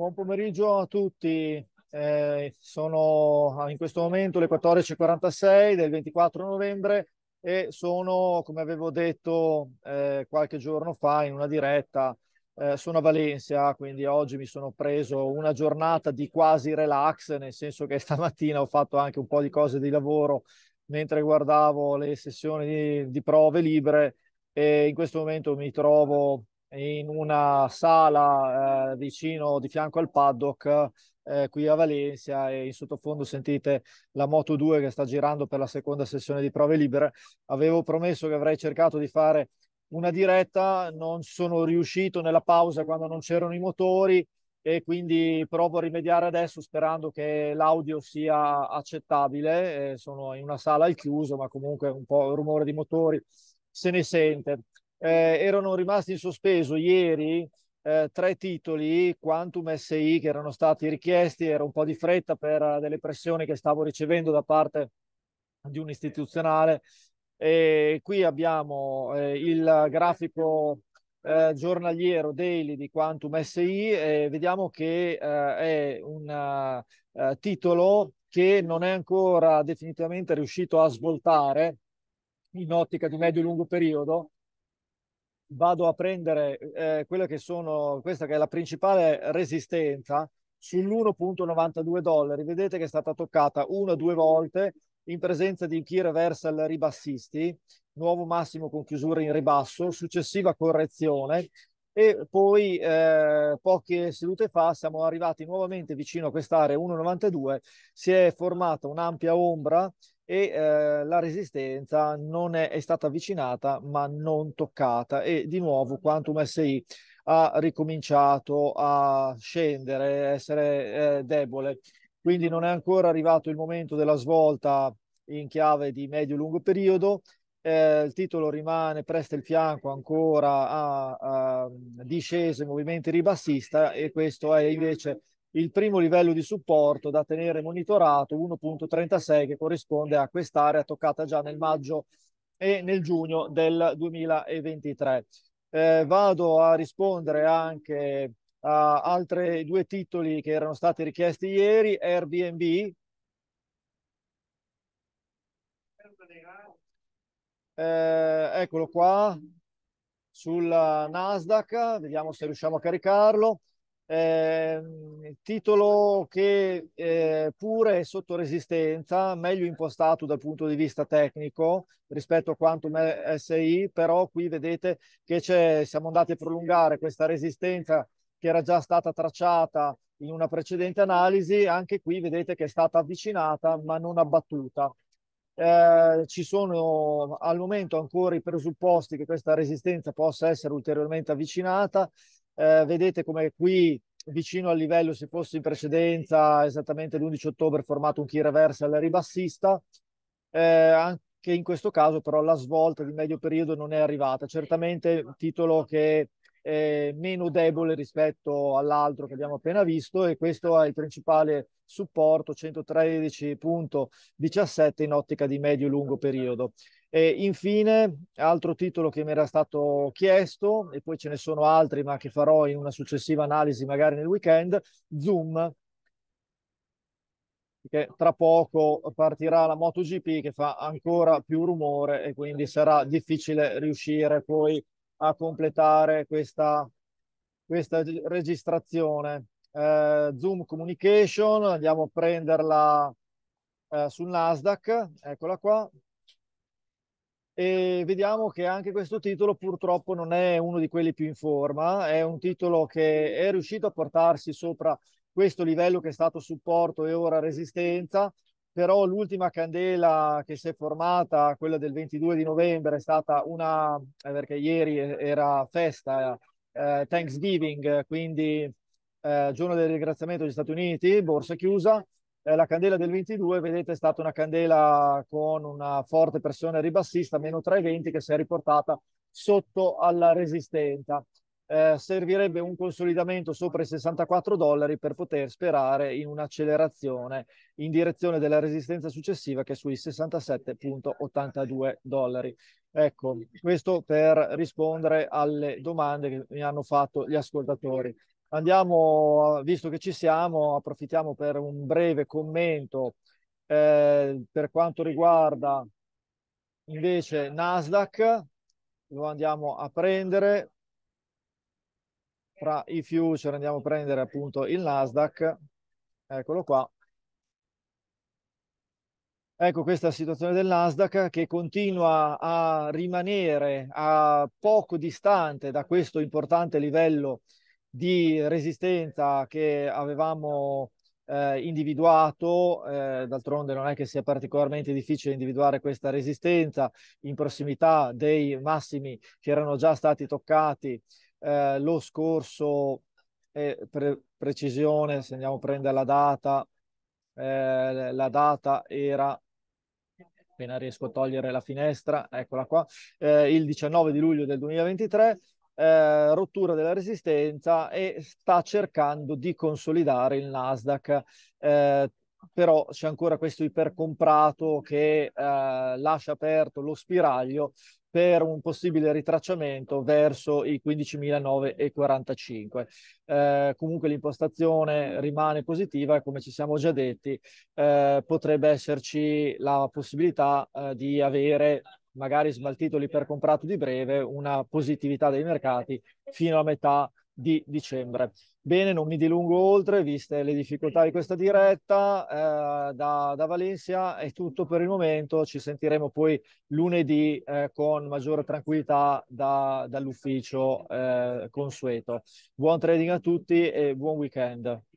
Buon pomeriggio a tutti. Eh, sono ah, in questo momento le 14.46 del 24 novembre e sono, come avevo detto eh, qualche giorno fa in una diretta, eh, sono a Valencia, quindi oggi mi sono preso una giornata di quasi relax, nel senso che stamattina ho fatto anche un po' di cose di lavoro mentre guardavo le sessioni di, di prove libere e in questo momento mi trovo in una sala eh, vicino di fianco al paddock eh, qui a Valencia e in sottofondo sentite la Moto 2 che sta girando per la seconda sessione di prove libere. Avevo promesso che avrei cercato di fare una diretta, non sono riuscito nella pausa quando non c'erano i motori e quindi provo a rimediare adesso sperando che l'audio sia accettabile. Eh, sono in una sala al chiuso, ma comunque un po' il rumore di motori se ne sente eh, erano rimasti in sospeso ieri eh, tre titoli, Quantum SI, che erano stati richiesti, era un po' di fretta per eh, delle pressioni che stavo ricevendo da parte di un istituzionale. E qui abbiamo eh, il grafico eh, giornaliero daily di Quantum SI e vediamo che eh, è un eh, titolo che non è ancora definitivamente riuscito a svoltare in ottica di medio-lungo periodo, vado a prendere eh, quella che sono questa che è la principale resistenza sull'1.92 dollari. Vedete che è stata toccata una o due volte in presenza di chi reversal ribassisti, nuovo massimo con chiusura in ribasso, successiva correzione e poi eh, poche sedute fa siamo arrivati nuovamente vicino a quest'area 1.92, si è formata un'ampia ombra e eh, la resistenza non è, è, stata avvicinata ma non toccata e di nuovo Quantum SI ha ricominciato a scendere, essere eh, debole, quindi non è ancora arrivato il momento della svolta in chiave di medio-lungo periodo. Eh, il titolo rimane, presta il fianco ancora a, a discese, movimenti ribassista e questo è invece il primo livello di supporto da tenere monitorato 1.36 che corrisponde a quest'area toccata già nel maggio e nel giugno del 2023. Eh, vado a rispondere anche a altri due titoli che erano stati richiesti ieri, Airbnb. Eh, eccolo qua sulla Nasdaq, vediamo se riusciamo a caricarlo. Eh, titolo che eh, pure è sotto resistenza, meglio impostato dal punto di vista tecnico rispetto a Quantum SI, però qui vedete che siamo andati a prolungare questa resistenza che era già stata tracciata in una precedente analisi, anche qui vedete che è stata avvicinata ma non abbattuta. Eh, ci sono al momento ancora i presupposti che questa resistenza possa essere ulteriormente avvicinata. Eh, vedete come qui vicino al livello se fosse in precedenza esattamente l'11 ottobre formato un key alla ribassista eh, anche in questo caso però la svolta di medio periodo non è arrivata certamente un titolo che eh, meno debole rispetto all'altro che abbiamo appena visto e questo è il principale supporto 113.17 in ottica di medio-lungo periodo. E infine, altro titolo che mi era stato chiesto, e poi ce ne sono altri, ma che farò in una successiva analisi magari nel weekend, Zoom, che tra poco partirà la MotoGP che fa ancora più rumore e quindi sarà difficile riuscire poi a completare questa, questa registrazione. Eh, Zoom Communication, andiamo a prenderla eh, sul Nasdaq, eccola qua. E vediamo che anche questo titolo purtroppo non è uno di quelli più in forma, è un titolo che è riuscito a portarsi sopra questo livello che è stato supporto e ora resistenza, però l'ultima candela che si è formata, quella del 22 di novembre, è stata una, eh, perché ieri era festa, eh, Thanksgiving, quindi eh, giorno del ringraziamento degli Stati Uniti, borsa chiusa. Eh, la candela del 22, vedete, è stata una candela con una forte pressione ribassista, meno 3,20, che si è riportata sotto alla resistenza. Eh, servirebbe un consolidamento sopra i 64 dollari per poter sperare in un'accelerazione in direzione della resistenza successiva che è sui 67.82 dollari. Ecco, questo per rispondere alle domande che mi hanno fatto gli ascoltatori. Andiamo, visto che ci siamo, approfittiamo per un breve commento eh, per quanto riguarda invece Nasdaq, lo andiamo a prendere fra i future andiamo a prendere appunto il Nasdaq, eccolo qua. Ecco questa situazione del Nasdaq che continua a rimanere a poco distante da questo importante livello di resistenza che avevamo eh, individuato, eh, d'altronde non è che sia particolarmente difficile individuare questa resistenza in prossimità dei massimi che erano già stati toccati eh, lo scorso, eh, per precisione, se andiamo a prendere la data, eh, la data era, appena riesco a togliere la finestra, eccola qua, eh, il 19 di luglio del 2023, eh, rottura della resistenza e sta cercando di consolidare il Nasdaq. Eh, però c'è ancora questo ipercomprato che eh, lascia aperto lo spiraglio per un possibile ritracciamento verso i 15.945. Eh, comunque l'impostazione rimane positiva e come ci siamo già detti eh, potrebbe esserci la possibilità eh, di avere magari smaltitoli per comprato di breve una positività dei mercati fino a metà di dicembre. Bene, non mi dilungo oltre, viste le difficoltà di questa diretta, eh, da, da, Valencia è tutto per il momento, ci sentiremo poi lunedì eh, con maggiore tranquillità da, dall'ufficio eh, consueto. Buon trading a tutti e buon weekend.